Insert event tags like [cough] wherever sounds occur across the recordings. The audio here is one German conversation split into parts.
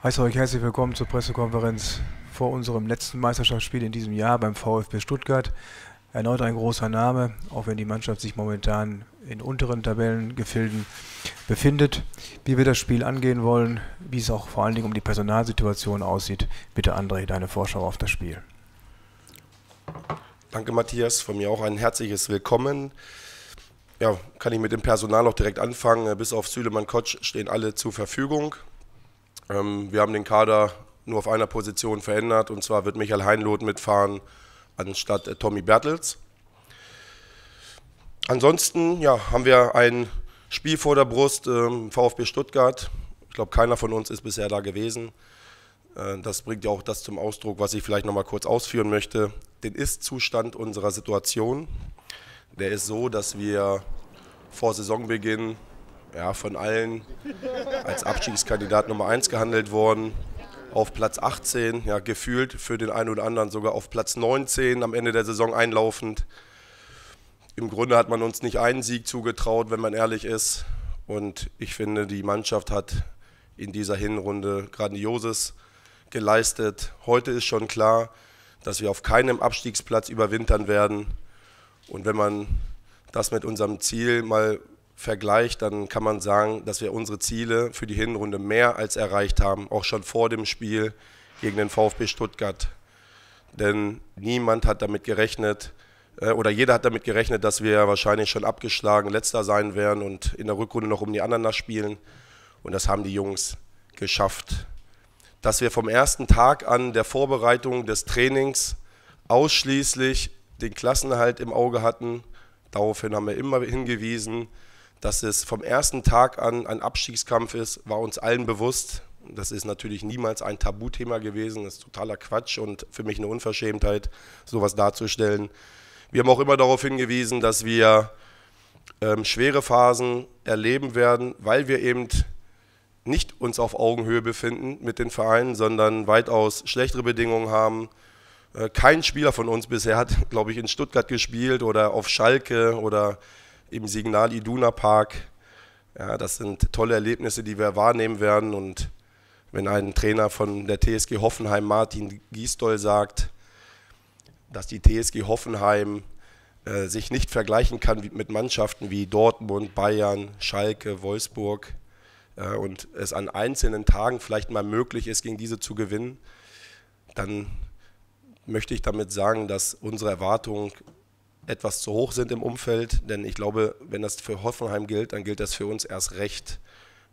Heiße euch herzlich willkommen zur Pressekonferenz vor unserem letzten Meisterschaftsspiel in diesem Jahr beim VfB Stuttgart. Erneut ein großer Name, auch wenn die Mannschaft sich momentan in unteren Tabellengefilden befindet. Wie wir das Spiel angehen wollen, wie es auch vor allen Dingen um die Personalsituation aussieht. Bitte André, deine Vorschau auf das Spiel. Danke Matthias, von mir auch ein herzliches Willkommen. Ja, kann ich mit dem Personal auch direkt anfangen. Bis auf Süleman Kotsch stehen alle zur Verfügung. Ähm, wir haben den Kader nur auf einer Position verändert und zwar wird Michael Heinloth mitfahren anstatt äh, Tommy Bertels. Ansonsten ja, haben wir ein Spiel vor der Brust, ähm, VfB Stuttgart. Ich glaube, keiner von uns ist bisher da gewesen. Äh, das bringt ja auch das zum Ausdruck, was ich vielleicht nochmal kurz ausführen möchte. Den Ist-Zustand unserer Situation. Der ist so, dass wir vor Saisonbeginn ja, von allen als Abstiegskandidat Nummer 1 gehandelt worden. Auf Platz 18, ja, gefühlt für den einen oder anderen sogar auf Platz 19 am Ende der Saison einlaufend. Im Grunde hat man uns nicht einen Sieg zugetraut, wenn man ehrlich ist. Und ich finde, die Mannschaft hat in dieser Hinrunde Grandioses geleistet. Heute ist schon klar, dass wir auf keinem Abstiegsplatz überwintern werden. Und wenn man das mit unserem Ziel mal vergleicht, dann kann man sagen, dass wir unsere Ziele für die Hinrunde mehr als erreicht haben, auch schon vor dem Spiel gegen den VfB Stuttgart. Denn niemand hat damit gerechnet, äh, oder jeder hat damit gerechnet, dass wir wahrscheinlich schon abgeschlagen letzter sein werden und in der Rückrunde noch um die anderen spielen. Und das haben die Jungs geschafft. Dass wir vom ersten Tag an der Vorbereitung des Trainings ausschließlich den Klassenhalt im Auge hatten. Daraufhin haben wir immer hingewiesen. Dass es vom ersten Tag an ein Abstiegskampf ist, war uns allen bewusst. Das ist natürlich niemals ein Tabuthema gewesen. Das ist totaler Quatsch und für mich eine Unverschämtheit, sowas darzustellen. Wir haben auch immer darauf hingewiesen, dass wir ähm, schwere Phasen erleben werden, weil wir eben nicht uns auf Augenhöhe befinden mit den Vereinen, sondern weitaus schlechtere Bedingungen haben. Äh, kein Spieler von uns bisher hat, [laughs] glaube ich, in Stuttgart gespielt oder auf Schalke oder im Signal Iduna Park. Ja, das sind tolle Erlebnisse, die wir wahrnehmen werden. Und wenn ein Trainer von der TSG Hoffenheim, Martin Gisdol, sagt, dass die TSG Hoffenheim äh, sich nicht vergleichen kann mit Mannschaften wie Dortmund, Bayern, Schalke, Wolfsburg äh, und es an einzelnen Tagen vielleicht mal möglich ist, gegen diese zu gewinnen, dann möchte ich damit sagen, dass unsere Erwartungen etwas zu hoch sind im Umfeld, denn ich glaube, wenn das für Hoffenheim gilt, dann gilt das für uns erst recht.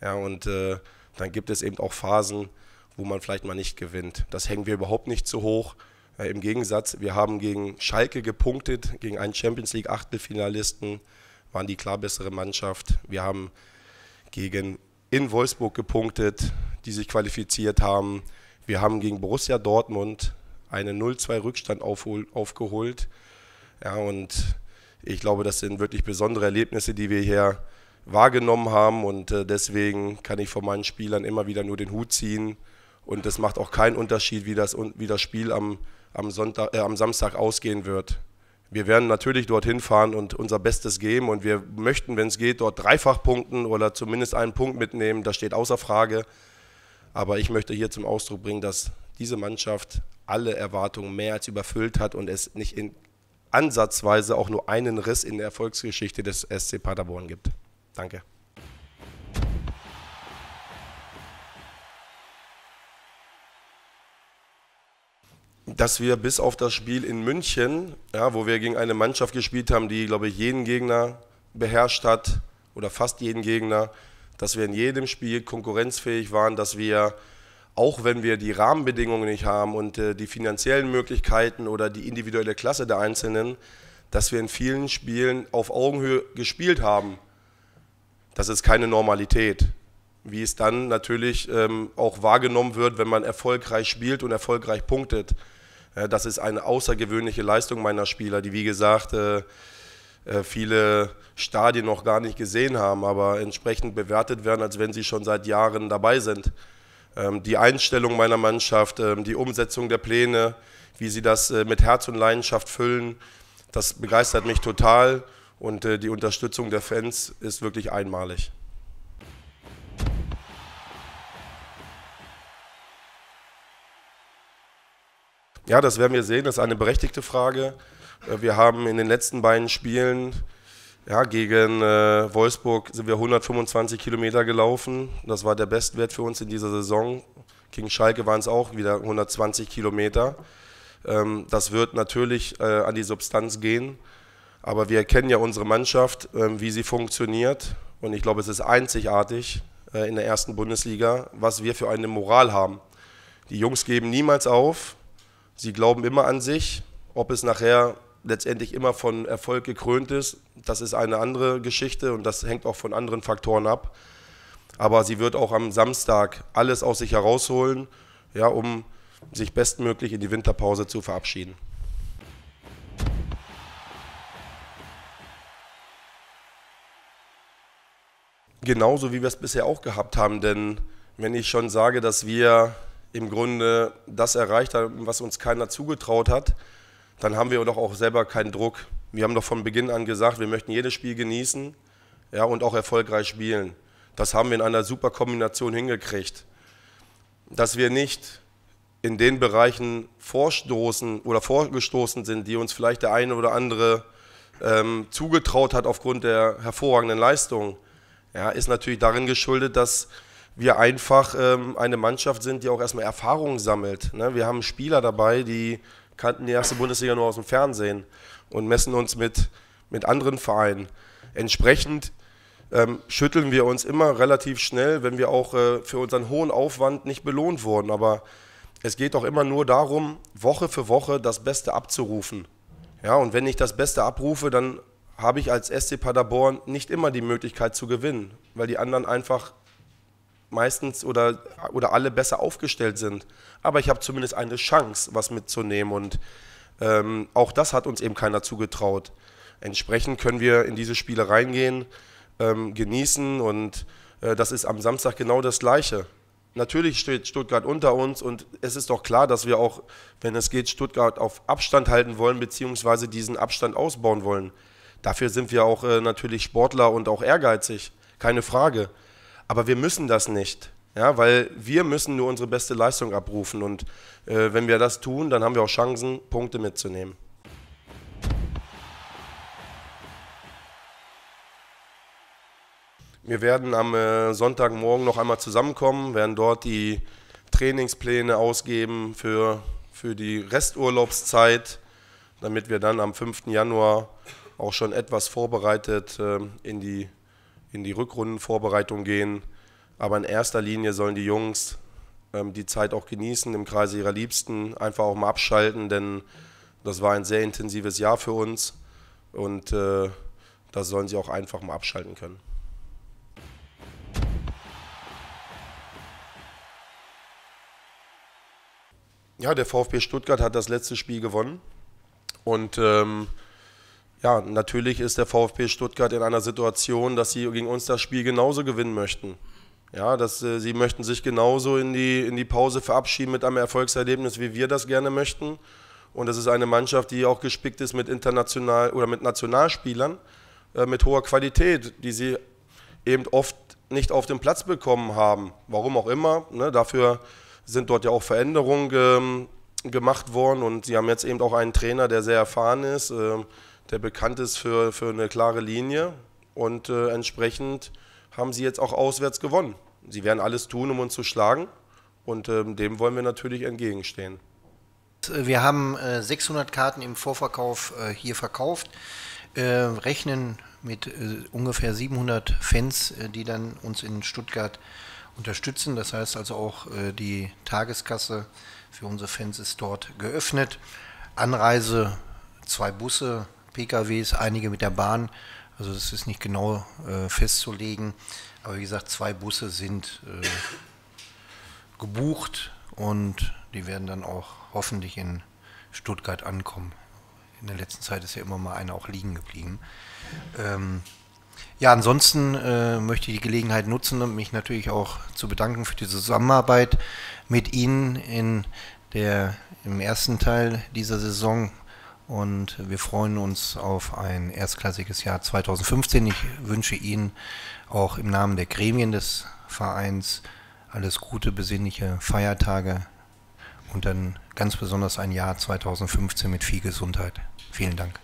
Ja, und äh, dann gibt es eben auch Phasen, wo man vielleicht mal nicht gewinnt. Das hängen wir überhaupt nicht zu hoch. Äh, Im Gegensatz, wir haben gegen Schalke gepunktet, gegen einen Champions League Achtelfinalisten, waren die klar bessere Mannschaft. Wir haben gegen in Wolfsburg gepunktet, die sich qualifiziert haben. Wir haben gegen Borussia Dortmund einen 0-2 Rückstand aufgeholt ja, und ich glaube, das sind wirklich besondere Erlebnisse, die wir hier wahrgenommen haben. Und äh, deswegen kann ich von meinen Spielern immer wieder nur den Hut ziehen. Und es macht auch keinen Unterschied, wie das, wie das Spiel am, am, Sonntag, äh, am Samstag ausgehen wird. Wir werden natürlich dorthin fahren und unser Bestes geben und wir möchten, wenn es geht, dort dreifach punkten oder zumindest einen Punkt mitnehmen. Das steht außer Frage. Aber ich möchte hier zum Ausdruck bringen, dass diese Mannschaft alle Erwartungen mehr als überfüllt hat und es nicht in ansatzweise auch nur einen Riss in der Erfolgsgeschichte des SC Paderborn gibt. Danke. dass wir bis auf das Spiel in München, ja, wo wir gegen eine Mannschaft gespielt haben, die, glaube ich, jeden Gegner beherrscht hat oder fast jeden Gegner, dass wir in jedem Spiel konkurrenzfähig waren, dass wir auch wenn wir die Rahmenbedingungen nicht haben und äh, die finanziellen Möglichkeiten oder die individuelle Klasse der Einzelnen, dass wir in vielen Spielen auf Augenhöhe gespielt haben. Das ist keine Normalität. Wie es dann natürlich ähm, auch wahrgenommen wird, wenn man erfolgreich spielt und erfolgreich punktet. Äh, das ist eine außergewöhnliche Leistung meiner Spieler, die wie gesagt äh, äh, viele Stadien noch gar nicht gesehen haben, aber entsprechend bewertet werden, als wenn sie schon seit Jahren dabei sind. Ähm, die Einstellung meiner Mannschaft, ähm, die Umsetzung der Pläne, wie sie das äh, mit Herz und Leidenschaft füllen, das begeistert mich total und äh, die Unterstützung der Fans ist wirklich einmalig. Ja, das werden wir sehen, das ist eine berechtigte Frage. Äh, wir haben in den letzten beiden Spielen ja, gegen äh, Wolfsburg sind wir 125 Kilometer gelaufen. Das war der Bestwert für uns in dieser Saison. Gegen Schalke waren es auch wieder 120 Kilometer. Ähm, das wird natürlich äh, an die Substanz gehen. Aber wir erkennen ja unsere Mannschaft, äh, wie sie funktioniert. Und ich glaube, es ist einzigartig äh, in der ersten Bundesliga, was wir für eine Moral haben. Die Jungs geben niemals auf. Sie glauben immer an sich, ob es nachher letztendlich immer von Erfolg gekrönt ist. Das ist eine andere Geschichte und das hängt auch von anderen Faktoren ab. Aber sie wird auch am Samstag alles aus sich herausholen, ja, um sich bestmöglich in die Winterpause zu verabschieden. Genauso wie wir es bisher auch gehabt haben, denn wenn ich schon sage, dass wir im Grunde das erreicht haben, was uns keiner zugetraut hat, dann haben wir doch auch selber keinen Druck. Wir haben doch von Beginn an gesagt, wir möchten jedes Spiel genießen ja, und auch erfolgreich spielen. Das haben wir in einer super Kombination hingekriegt. Dass wir nicht in den Bereichen vorstoßen oder vorgestoßen sind, die uns vielleicht der eine oder andere ähm, zugetraut hat aufgrund der hervorragenden Leistung, ja, ist natürlich darin geschuldet, dass wir einfach ähm, eine Mannschaft sind, die auch erstmal Erfahrungen sammelt. Ne? Wir haben Spieler dabei, die kannten die erste Bundesliga nur aus dem Fernsehen und messen uns mit, mit anderen Vereinen. Entsprechend ähm, schütteln wir uns immer relativ schnell, wenn wir auch äh, für unseren hohen Aufwand nicht belohnt wurden. Aber es geht auch immer nur darum, Woche für Woche das Beste abzurufen. Ja, und wenn ich das Beste abrufe, dann habe ich als SC Paderborn nicht immer die Möglichkeit zu gewinnen, weil die anderen einfach meistens oder, oder alle besser aufgestellt sind. Aber ich habe zumindest eine Chance, was mitzunehmen und ähm, auch das hat uns eben keiner zugetraut. Entsprechend können wir in diese Spiele reingehen, ähm, genießen und äh, das ist am Samstag genau das Gleiche. Natürlich steht Stuttgart unter uns und es ist doch klar, dass wir auch, wenn es geht, Stuttgart auf Abstand halten wollen, beziehungsweise diesen Abstand ausbauen wollen. Dafür sind wir auch äh, natürlich Sportler und auch ehrgeizig, keine Frage. Aber wir müssen das nicht. Ja, weil wir müssen nur unsere beste Leistung abrufen und äh, wenn wir das tun, dann haben wir auch Chancen, Punkte mitzunehmen. Wir werden am äh, Sonntagmorgen noch einmal zusammenkommen, werden dort die Trainingspläne ausgeben für, für die Resturlaubszeit, damit wir dann am 5. Januar auch schon etwas vorbereitet äh, in die in die Rückrundenvorbereitung gehen. Aber in erster Linie sollen die Jungs ähm, die Zeit auch genießen, im Kreise ihrer Liebsten einfach auch mal abschalten, denn das war ein sehr intensives Jahr für uns und äh, das sollen sie auch einfach mal abschalten können. Ja, der VfB Stuttgart hat das letzte Spiel gewonnen und ähm, ja, natürlich ist der VfB Stuttgart in einer Situation, dass sie gegen uns das Spiel genauso gewinnen möchten. Ja, dass äh, sie möchten sich genauso in die, in die Pause verabschieden mit einem Erfolgserlebnis, wie wir das gerne möchten. Und das ist eine Mannschaft, die auch gespickt ist mit international oder mit Nationalspielern äh, mit hoher Qualität, die sie eben oft nicht auf den Platz bekommen haben. Warum auch immer. Ne? Dafür sind dort ja auch Veränderungen ähm, gemacht worden und sie haben jetzt eben auch einen Trainer, der sehr erfahren ist. Äh, der bekannt ist für, für eine klare Linie. Und äh, entsprechend haben sie jetzt auch auswärts gewonnen. Sie werden alles tun, um uns zu schlagen. Und äh, dem wollen wir natürlich entgegenstehen. Wir haben äh, 600 Karten im Vorverkauf äh, hier verkauft. Äh, rechnen mit äh, ungefähr 700 Fans, die dann uns in Stuttgart unterstützen. Das heißt also auch die Tageskasse für unsere Fans ist dort geöffnet. Anreise, zwei Busse, PKWs, einige mit der Bahn. Also das ist nicht genau äh, festzulegen. Aber wie gesagt, zwei Busse sind äh, gebucht und die werden dann auch hoffentlich in Stuttgart ankommen. In der letzten Zeit ist ja immer mal einer auch liegen geblieben. Ähm, ja, ansonsten äh, möchte ich die Gelegenheit nutzen, um mich natürlich auch zu bedanken für die Zusammenarbeit mit Ihnen in der, im ersten Teil dieser Saison und wir freuen uns auf ein erstklassiges Jahr 2015. Ich wünsche Ihnen auch im Namen der Gremien des Vereins alles Gute, besinnliche Feiertage und dann ganz besonders ein Jahr 2015 mit viel Gesundheit. Vielen Dank.